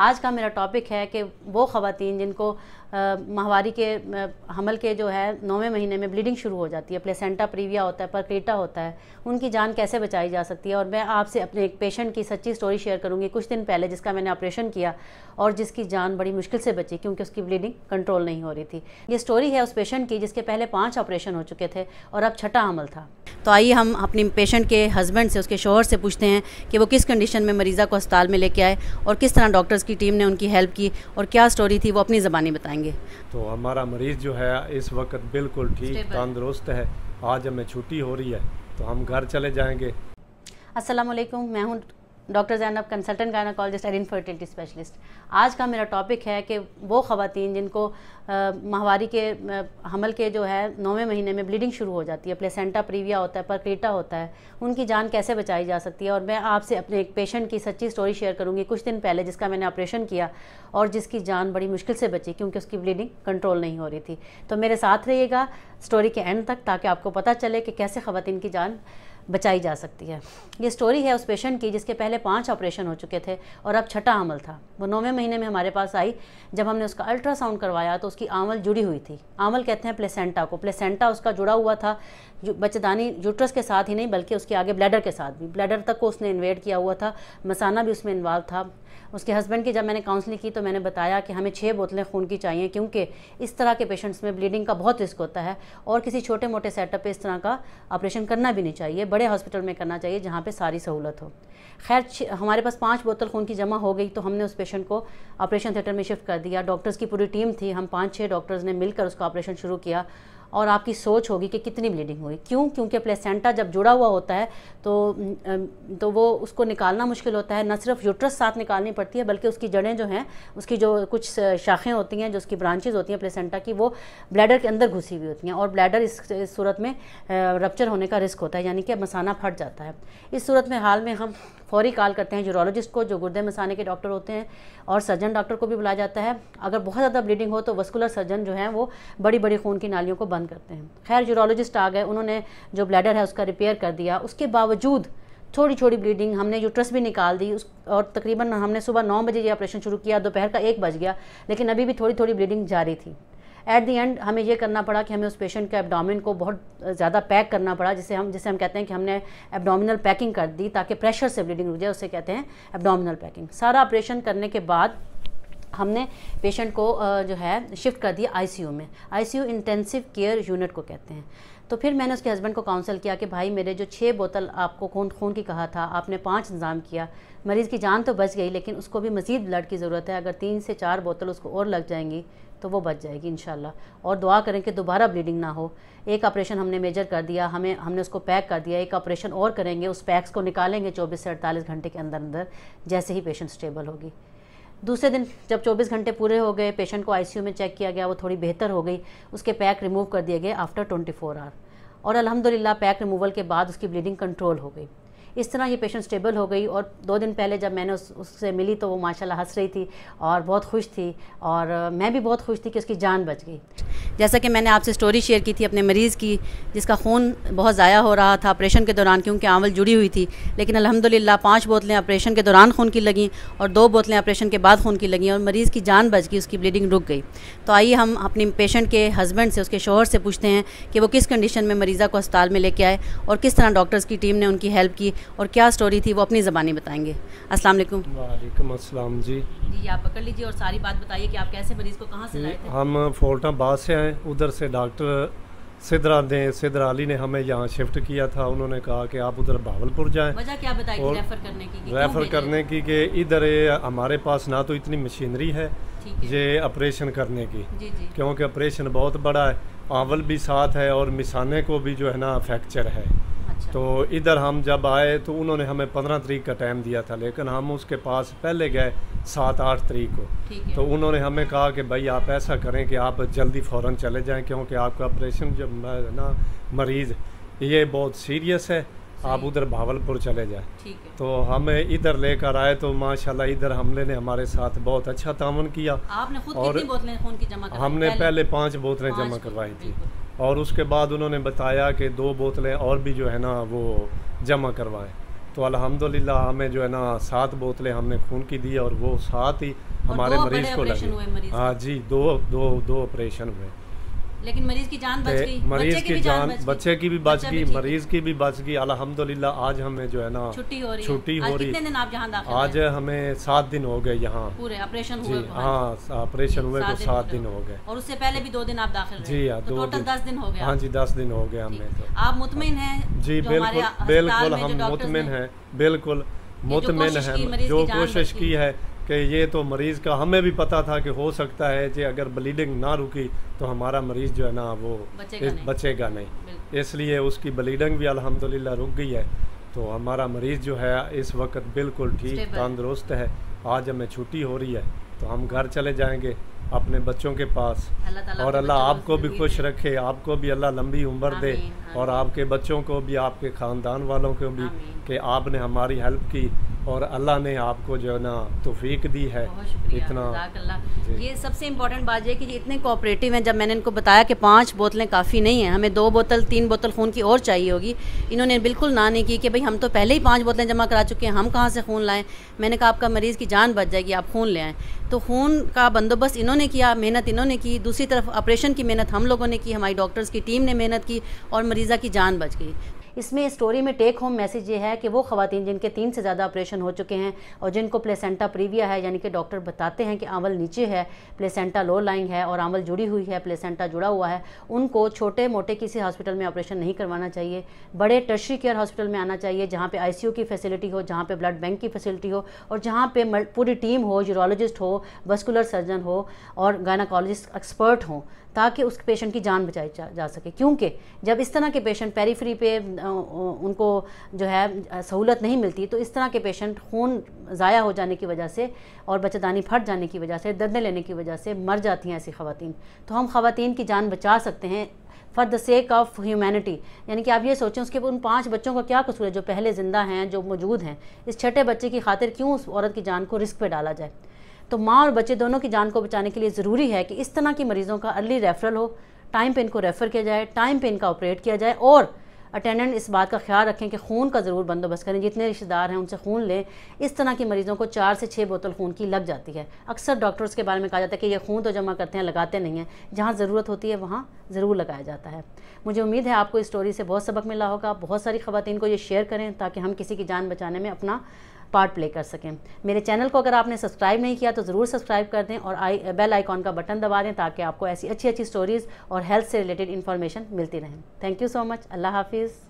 आज का मेरा टॉपिक है कि वो ख़वान जिनको माहवारी के हमल के जो है नौवें महीने में ब्लीडिंग शुरू हो जाती है प्लेसेंटा प्रीविया होता है परक्रीटा होता है उनकी जान कैसे बचाई जा सकती है और मैं आपसे अपने एक पेशेंट की सच्ची स्टोरी शेयर करूँगी कुछ दिन पहले जिसका मैंने ऑपरेशन किया और जिसकी जान बड़ी मुश्किल से बची क्योंकि उसकी ब्लीडिंग कंट्रोल नहीं हो रही थी ये स्टोरी है उस पेशेंट की जिसके पहले पाँच ऑपरेशन हो चुके थे और अब छठा हमल था तो आइए हम अपने पेशेंट के हस्बैंड से उसके शोहर से पूछते हैं कि वो किस कंडीशन में मरीज़ा को अस्पताल में लेके आए और किस तरह डॉक्टर्स की टीम ने उनकी हेल्प की और क्या स्टोरी थी वो अपनी ज़बानी बताएंगे तो हमारा मरीज़ जो है इस वक्त बिल्कुल ठीक तंदुरुस्त है आज हमें छुट्टी हो रही है तो हम घर चले जाएंगे असलम मैं हूँ doctor Zainab consultant gynaecologist and infertility specialist आज का मेरा टॉपिक है कि वो खातन जिनको माहवारी के हमल के जो है नौवें महीने में ब्लीडिंग शुरू हो जाती है प्लेसेंटा प्रीविया होता है परक्रीटा होता है उनकी जान कैसे बचाई जा सकती है और मैं आपसे अपने एक पेशेंट की सच्ची स्टोरी शेयर करूँगी कुछ दिन पहले जिसका मैंने ऑपरेशन किया और जिसकी जान बड़ी मुश्किल से बची क्योंकि उसकी ब्लीडिंग कंट्रोल नहीं हो रही थी तो मेरे साथ रहिएगा स्टोरी के एंड तक ताकि आपको पता चले कि कैसे खातन की जान बचाई जा सकती है ये स्टोरी है उस पेशेंट की जिसके पहले पाँच ऑपरेशन हो चुके थे और अब छठा अमल था वो नौवें महीने में हमारे पास आई जब हमने उसका अल्ट्रासाउंड करवाया तो उसकी आंवल जुड़ी हुई थी आंवल कहते हैं प्लेसेंटा को प्लेसेंटा उसका जुड़ा हुआ था जो बच्चेदानी यूट्रस के साथ ही नहीं बल्कि उसके आगे ब्लैडर के साथ भी ब्लैडर तक को उसने इन्वेड किया हुआ था मसाना भी उसमें इन्वॉल्व था उसके हस्बैंड की जब मैंने काउंसलिंग की तो मैंने बताया कि हमें छः बोतलें खून की चाहिए क्योंकि इस तरह के पेशेंट्स में ब्लीडिंग का बहुत रिस्क होता है और किसी छोटे मोटे सेटअप पर इस तरह का ऑपरेशन करना भी नहीं चाहिए बट बड़े हॉस्पिटल में करना चाहिए जहाँ पे सारी सहूलत हो खैर हमारे पास पाँच बोतल खून की जमा हो गई तो हमने उस पेशेंट को ऑपरेशन थिएटर में शिफ्ट कर दिया डॉक्टर्स की पूरी टीम थी हम पाँच छः डॉक्टर्स ने मिलकर उसका ऑपरेशन शुरू किया और आपकी सोच होगी कि कितनी ब्लीडिंग हुई क्यों क्योंकि प्लेसेंटा जब जुड़ा हुआ होता है तो तो वो उसको निकालना मुश्किल होता है न सिर्फ यूट्रस साथ निकालनी पड़ती है बल्कि उसकी जड़ें जो हैं उसकी जो कुछ शाखें होती हैं जो उसकी ब्रांचेज होती हैं प्लेसेंटा की वो ब्लैडर के अंदर घुसी हुई होती हैं और ब्लैडर इस, इस सूरत में रप्चर होने का रिस्क होता है यानी कि मसाना फट जाता है इस सूरत में हाल में हम फौरी कॉल करते हैं यूरोलॉजिस्ट को जो गुर्दे मसाने के डॉक्टर होते हैं और सर्जन डॉक्टर को भी बुलाया जाता है अगर बहुत ज़्यादा ब्लीडिंग हो तो वस्कुलर सर्जन जो है वो बड़ी बड़ी खून की नालियों को बंद करते हैं खैर यूरोलॉजिस्ट आ गए उन्होंने जो ब्लैडर है उसका रिपेयर कर दिया उसके बावजूद थोड़ी थोड़ी ब्लीडिंग हमने यूट्रस भी निकाल दी उस और तकरीबन हमने सुबह नौ बजे ये ऑपरेशन शुरू किया दोपहर का एक बज गया लेकिन अभी भी थोड़ी थोड़ी ब्लीडिंग जारी थी एट दी एंड हमें यह करना पड़ा कि हमें उस पेशेंट के एबडामिन को बहुत ज़्यादा पैक करना पड़ा जिसे हम जिसे हम कहते हैं कि हमने एबडामिनल पैकिंग कर दी ताकि प्रेशर से ब्लीडिंग रुक जाए उसे कहते हैं एबडामिनल पैकिंग सारा ऑपरेशन करने के बाद हमने पेशेंट को जो है शिफ्ट कर दिया आईसीयू में आईसीयू इंटेंसिव केयर यूनिट को कहते हैं तो फिर मैंने उसके हस्बैंड को काउंसल किया कि भाई मेरे जो छः बोतल आपको खून खून की कहा था आपने पाँच इंतज़ाम किया मरीज़ की जान तो बच गई लेकिन उसको भी मज़ीद ब्लड की ज़रूरत है अगर तीन से चार बोतल उसको और लग जाएंगी तो वो बच जाएगी इन और दुआ करें कि दोबारा ब्लीडिंग ना हो एक ऑपरेशन हमने मेजर कर दिया हमें हमने उसको पैक कर दिया एक ऑपरेशन और करेंगे उस पैक्स को निकालेंगे चौबीस से अड़तालीस घंटे के अंदर अंदर जैसे ही पेशेंट स्टेबल होगी दूसरे दिन जब 24 घंटे पूरे हो गए पेशेंट को आईसीयू में चेक किया गया वो थोड़ी बेहतर हो गई उसके पैक रिमूव कर दिए गए आफ्टर 24 फोर आवर और अलहमदिल्ला पैक रिमूवल के बाद उसकी ब्लीडिंग कंट्रोल हो गई इस तरह ये पेशेंट स्टेबल हो गई और दो दिन पहले जब मैंने उस, उससे मिली तो वो माशाल्लाह हंस रही थी और बहुत खुश थी और मैं भी बहुत खुश थी कि उसकी जान बच गई जैसा कि मैंने आपसे स्टोरी शेयर की थी अपने मरीज़ की जिसका खून बहुत ज़ाया हो रहा था ऑपरेशन के दौरान क्योंकि आंवल जुड़ी हुई थी लेकिन अलहमदिल्ला पाँच बोतलें ऑपरेशन के दौरान खून की लगें और दो बोतलें ऑपरेशन के बाद खून की लगें और मरीज़ की जान बच गई उसकी ब्लीडिंग रुक गई तो आइए हम अपने पेशेंट के हस्बैंड से उसके शोहर से पूछते हैं कि वो किस कंडीशन में मरीज़ा को अस्पताल में लेके आए और किस तरह डॉक्टर्स की टीम ने उनकी हेल्प की और क्या स्टोरी थी वो अपनी ज़बानी बताएंगे अस्सलाम वालेकुम वालेकुम अस्सलाम जी जी आप पकड़ लीजिए और सारी बात बताइए कि आप कैसे मरीज़ को कहाँ से लाए थे हम फोल्टाबाद से आए उधर से डॉक्टर सिदरा ने सिदर अली ने हमें यहाँ शिफ्ट किया था उन्होंने कहा कि आप उधर भावलपुर जाएं वजह क्या बताई रेफर करने की रेफर करने की कि इधर हमारे पास ना तो इतनी मशीनरी है ये ऑपरेशन करने की जी जी। क्योंकि ऑपरेशन बहुत बड़ा है आंवल भी साथ है और मिसाने को भी जो है ना फ्रैक्चर है तो इधर हम जब आए तो उन्होंने हमें पंद्रह तरीक का टाइम दिया था लेकिन हम उसके पास पहले गए सात आठ तरीक को तो उन्होंने हमें कहा कि भाई आप ऐसा करें कि आप जल्दी फ़ौर चले जाएँ क्योंकि आपका ऑपरेशन जब ना मरीज़ ये बहुत सीरियस है आप उधर भावलपुर चले जाए तो हमें इधर लेकर आए तो माशाल्लाह इधर हमले ने हमारे साथ बहुत अच्छा तामन किया आपने खुद और कितनी बोतलें खून की जमा हमने पहले पाँच बोतलें जमा करवाई थी और उसके बाद उन्होंने बताया कि दो बोतलें और भी जो है ना वो जमा करवाएं तो अल्हम्दुलिल्लाह हमें जो है ना सात बोतलें हमने खून की दी और वो साथ ही हमारे मरीज़ को लगे हाँ जी दो दो ऑपरेशन हुए लेकिन मरीज की जान बच गई मरीज की, जान बच्चे की भी बच गई मरीज की भी बच गई अलहमदुल्ला आज हमें जो है ना छुट्टी हो रही छुट्टी हो रही आज हमें सात दिन हो गए यहाँ पूरे ऑपरेशन हुए तो हाँ ऑपरेशन हुए तो सात दिन हो गए और उससे पहले भी दो दिन आप दाखिल जी हाँ तो दो दिन दस दिन हो गए हाँ जी दस दिन हो गए हमें तो। आप मुतमिन है जी बिल्कुल बिल्कुल हम मुतमिन है बिल्कुल मुतमिन है जो कोशिश की है कि ये तो मरीज़ का हमें भी पता था कि हो सकता है कि अगर ब्लीडिंग ना रुकी तो हमारा मरीज़ जो है ना वो बचेगा नहीं, बचेगा नहीं। इसलिए उसकी ब्लीडिंग भी अलहमदिल्ला रुक गई है तो हमारा मरीज़ जो है इस वक्त बिल्कुल ठीक तंदरुस्त है आज हमें छुट्टी हो रही है तो हम घर चले जाएंगे अपने बच्चों के पास अल्ला और अल्लाह आपको भी खुश रखे आपको भी अल्लाह लंबी उम्र दे और आपके बच्चों को भी आपके ख़ानदान वालों को भी कि आपने हमारी हेल्प की और अल्लाह ने आपको जो है ना तोफ़ीक दी है इतना ये सबसे इम्पोर्टेंट बात यह कि ये इतने कोऑपरेटिव हैं जब मैंने इनको बताया कि पांच बोतलें काफ़ी नहीं हैं हमें दो बोतल तीन बोतल खून की और चाहिए होगी इन्होंने बिल्कुल ना नहीं की कि भाई हम तो पहले ही पाँच बोतलें जमा करा चुके हैं हम कहाँ से खून लाएँ मैंने कहा आपका मरीज़ की जान बच जाएगी आप खून ले आएँ तो खून का बंदोबस्त इन्होंने किया मेहनत इन्होंने की दूसरी तरफ ऑपरेशन की मेहनत हम लोगों ने की हमारी डॉक्टर्स की टीम ने मेहनत की और मरीज़ा की जान बच गई इसमें स्टोरी में टेक होम मैसेज ये है कि वो खातन जिनके तीन से ज़्यादा ऑपरेशन हो चुके हैं और जिनको प्लेसेंटा प्रीविया है यानी कि डॉक्टर बताते हैं कि आंवल नीचे है प्लेसेंटा लो लाइंग है और आंवल जुड़ी हुई है प्लेसेंटा जुड़ा हुआ है उनको छोटे मोटे किसी हॉस्पिटल में ऑपरेशन नहीं करवाना चाहिए बड़े टर्शरी केयर हॉस्पिटल में आना चाहिए जहाँ पर आई की फैसिलिटी हो जहाँ पर ब्लड बैंक की फैसिलिटी हो और जहाँ पर पूरी टीम हो यूरोलॉजिस्ट हो वस्कुलर सर्जन हो और गायनाकोलॉजिस्ट एक्सपर्ट हों ताकि उस पेशेंट की जान बचाई जा, जा सके क्योंकि जब इस तरह के पेशेंट पेरीफ्री पे उनको जो है सहूलत नहीं मिलती तो इस तरह के पेशेंट खून ज़ाया हो जाने की वजह से और बच्चेदानी फट जाने की वजह से दर्दे लेने की वजह से मर जाती हैं ऐसी खातन तो हम खातन की जान बचा सकते हैं for the sake of humanity यानी कि आप ये सोचें उसके उन पांच बच्चों का क्या कसूर है जो पहले ज़िंदा हैं जो मौजूद हैं इस छठे बच्चे की खातिर क्यों उस औरत की जान को रिस्क पे डाला जाए तो माँ और बच्चे दोनों की जान को बचाने के लिए ज़रूरी है कि इस तरह की मरीज़ों का अर्ली रेफरल हो टाइम पे इनको रेफ़र किया जाए टाइम पे इनका ऑपरेट किया जाए और अटेंडेंट इस बात का ख्याल रखें कि खून का ज़रूर बंदोबस्त करें जितने रिश्तेदार हैं उनसे खून लें इस तरह के मरीज़ों को चार से छः बोतल खून की लग जाती है अक्सर डॉक्टर्स के बारे में कहा जाता है कि ये खून तो जमा करते हैं लगाते नहीं हैं जहाँ ज़रूरत होती है वहाँ ज़रूर लगाया जाता है मुझे उम्मीद है आपको इस स्टोरी से बहुत सबक मिला होगा बहुत सारी खातन को ये शेयर करें ताकि हम किसी की जान बचाने में अपना पार्ट प्ले कर सकें मेरे चैनल को अगर आपने सब्सक्राइब नहीं किया तो ज़रूर सब्सक्राइब कर दें और आई बेल आइकॉन का बटन दबा दें ताकि आपको ऐसी अच्छी अच्छी स्टोरीज़ और हेल्थ से रिलेटेड इन्फॉर्मेशन मिलती रहें थैंक यू सो मच अल्लाह हाफिज़